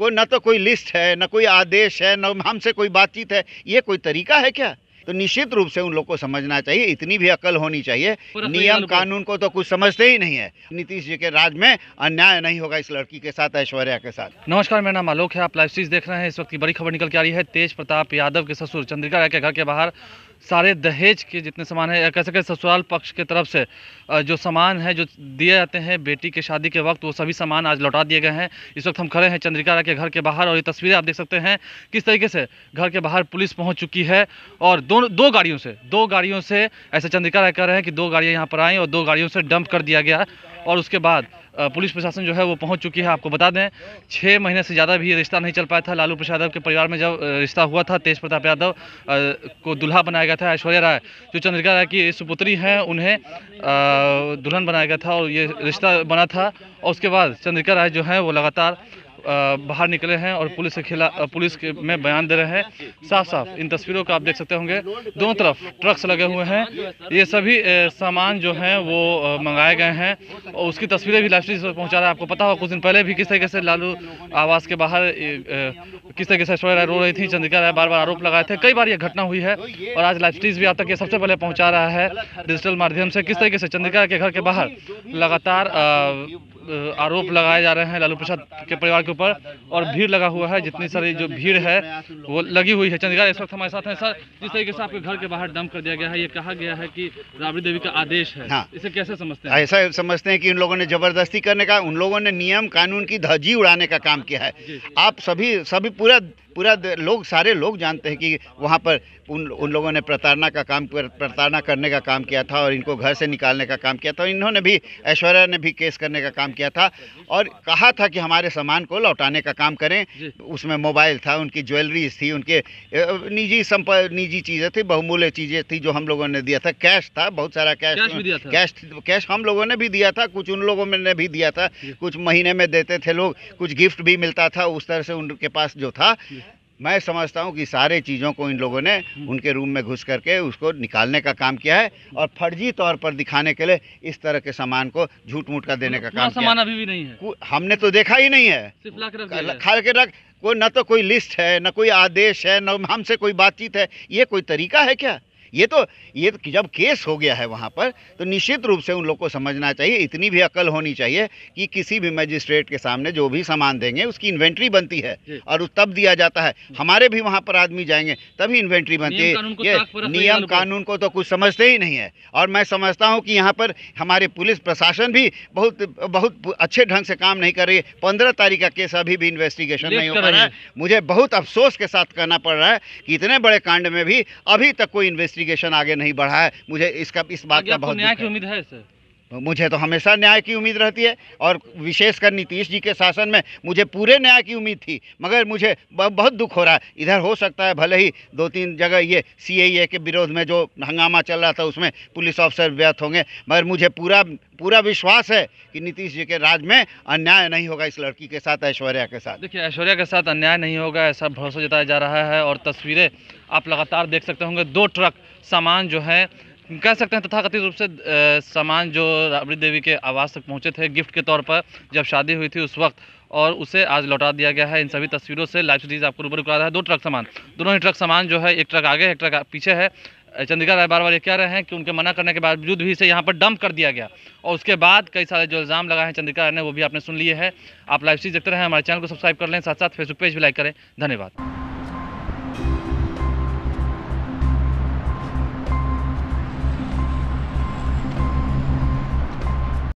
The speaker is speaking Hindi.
कोई ना तो कोई लिस्ट है ना कोई आदेश है ना हमसे कोई बातचीत है ये कोई तरीका है क्या तो निश्चित रूप से उन लोग को समझना चाहिए इतनी भी अकल होनी चाहिए नियम कानून को तो कुछ समझते ही नहीं है नीतीश जी के राज में अन्याय नहीं होगा इस लड़की के साथ ऐश्वर्या के साथ नमस्कार मेरा नाम आलोक है आप लाइव सीरीज देख रहे हैं इस वक्त की बड़ी खबर निकल के आ रही है तेज प्रताप यादव के ससुर चंद्रिका राय के घर के बाहर सारे दहेज के जितने सामान है कह सकते ससुराल पक्ष के तरफ से जो सामान है जो दिए जाते हैं बेटी के शादी के वक्त वो सभी सामान आज लौटा दिए गए हैं इस वक्त हम खड़े हैं चंद्रिका राय के घर के बाहर और ये तस्वीरें आप देख सकते हैं किस तरीके से घर के बाहर पुलिस पहुंच चुकी है और दोनों दोनों दो गाड़ियों से दो गाड़ियों से ऐसे चंद्रिका राय कह रहे हैं कि दो गाड़ियाँ यहाँ पर आई और दो गाड़ियों से डंप कर दिया गया और उसके बाद पुलिस प्रशासन जो है वो पहुंच चुकी है आपको बता दें छः महीने से ज़्यादा भी ये रिश्ता नहीं चल पाया था लालू प्रसाद यादव के परिवार में जब रिश्ता हुआ था तेज प्रताप यादव को दुल्हा बनाया गया था ऐश्वर्या राय जो चंद्रिका राय की सुपुत्री हैं उन्हें दुल्हन बनाया गया था और ये रिश्ता बना था और उसके बाद चंद्रिका राय जो है वो लगातार बाहर निकले हैं और पुलिस के खिलाफ पुलिस के में बयान दे रहे हैं साफ साफ इन तस्वीरों का आप देख सकते होंगे दोनों तरफ ट्रक्स लगे हुए हैं ये सभी सामान जो हैं वो मंगाए गए हैं और उसकी तस्वीरें भी लाइव स्ट्रीट पहुँचा रहा है आपको पता होगा कुछ दिन पहले भी किस तरीके से लालू आवास के बाहर किस तरीके से ऐश्वर्या रो रही थी चंद्रिका राय बार बार आरोप लगाए थे कई बार ये घटना हुई है और आज लाइव भी आप तक ये सबसे पहले पहुँचा रहा है डिजिटल माध्यम से किस तरीके से चंद्रिका के घर के बाहर लगातार आरोप लगाए जा रहे हैं लालू प्रसाद के परिवार के ऊपर और भीड़ लगा हुआ है जितनी सारी जो भीड़ है वो लगी हुई है चंडीगढ़ इस वक्त हमारे साथ हैं सर जिस तरीके से आपके घर के बाहर दम कर दिया गया है ये कहा गया है कि राबड़ी देवी का आदेश है हाँ। इसे कैसे समझते हैं हाँ, ऐसा समझते हैं कि उन लोगों ने जबरदस्ती करने का उन लोगों ने नियम कानून की धजी उड़ाने का काम किया है आप सभी सभी पूरा पूरा लोग सारे लोग जानते हैं कि वहाँ पर उन उन लोगों ने प्रताड़ना का काम प्रताड़ना करने का काम किया था और इनको घर से निकालने का काम किया था इन्होंने भी ऐश्वर्या ने भी केस करने का काम किया था और कहा था कि हमारे सामान को लौटाने का काम करें उसमें मोबाइल था उनकी ज्वेलरीज थी उनके निजी संप निजी चीज़ें थी बहुमूल्य चीज़ें थी जो हम लोगों ने दिया था कैश था बहुत सारा कैश कैश कैश हम लोगों ने भी दिया था कुछ उन लोगों ने भी दिया था कुछ महीने में देते थे लोग कुछ गिफ्ट भी मिलता था उस तरह से उनके पास जो था मैं समझता हूँ कि सारे चीज़ों को इन लोगों ने हम्म। उनके रूम में घुस करके उसको निकालने का काम किया है हम्म। और फर्जी तौर पर दिखाने के लिए इस तरह के सामान को झूठ मूठ का देने मतलब का काम सामान अभी भी नहीं है हमने तो देखा ही नहीं है खाल के रख कोई न तो कोई लिस्ट है न कोई आदेश है न हमसे कोई बातचीत है ये कोई तरीका है क्या ये तो ये तो जब केस हो गया है वहाँ पर तो निश्चित रूप से उन लोग को समझना चाहिए इतनी भी अकल होनी चाहिए कि किसी भी मजिस्ट्रेट के सामने जो भी सामान देंगे उसकी इन्वेंट्री बनती है और तब दिया जाता है हमारे भी वहाँ पर आदमी जाएंगे तभी इन्वेंट्री बनती है ये नियम कानून को तो कुछ समझते ही नहीं है और मैं समझता हूँ कि यहाँ पर हमारे पुलिस प्रशासन भी बहुत बहुत अच्छे ढंग से काम नहीं कर रही है पंद्रह तारीख का केस अभी भी इन्वेस्टिगेशन नहीं हो पा रहा है मुझे बहुत अफसोस के साथ करना पड़ रहा है कि इतने बड़े कांड में भी अभी तक कोई इन्वेस्टिगेशन इन्वेस्टिगेशन आगे नहीं बढ़ा है मुझे इसका इस बात का बहुत न्याय की उम्मीद है सर मुझे तो हमेशा न्याय की उम्मीद रहती है और विशेषकर नीतीश जी के शासन में मुझे पूरे न्याय की उम्मीद थी मगर मुझे बहुत दुख हो रहा है इधर हो सकता है भले ही दो तीन जगह ये सीएए के विरोध में जो हंगामा चल रहा था उसमें पुलिस ऑफिसर व्यर्थ होंगे मगर मुझे पूरा पूरा विश्वास है कि नीतीश जी के राज में अन्याय नहीं होगा इस लड़की के साथ ऐश्वर्या के साथ देखिए ऐश्वर्या के साथ अन्याय नहीं होगा ऐसा भरोसा जताया जा रहा है और तस्वीरें आप लगातार देख सकते होंगे दो ट्रक सामान जो है कह सकते हैं तथाकथित रूप से सामान जो राबड़ी देवी के आवास तक पहुंचे थे गिफ्ट के तौर पर जब शादी हुई थी उस वक्त और उसे आज लौटा दिया गया है इन सभी तस्वीरों से लाइव सीरीज आपको रूबरू करा रहा है दो ट्रक सामान दोनों ही ट्रक सामान जो है एक ट्रक आगे एक ट्रक पीछे है चंद्रिका राय बार बार ये कह रहे हैं कि उनके मना करने के बावजूद भी इसे यहाँ पर डंप कर दिया गया और उसके बाद कई सारे जो इल्ज़ाम लगाए हैं चंद्रिका राय ने वो भी आपने सुन लिए है आप लाइव सीरीज देखते रहें हमारे चैनल को सब्सक्राइब कर लें साथ साथ फेसबुक पेज भी लाइक करें धन्यवाद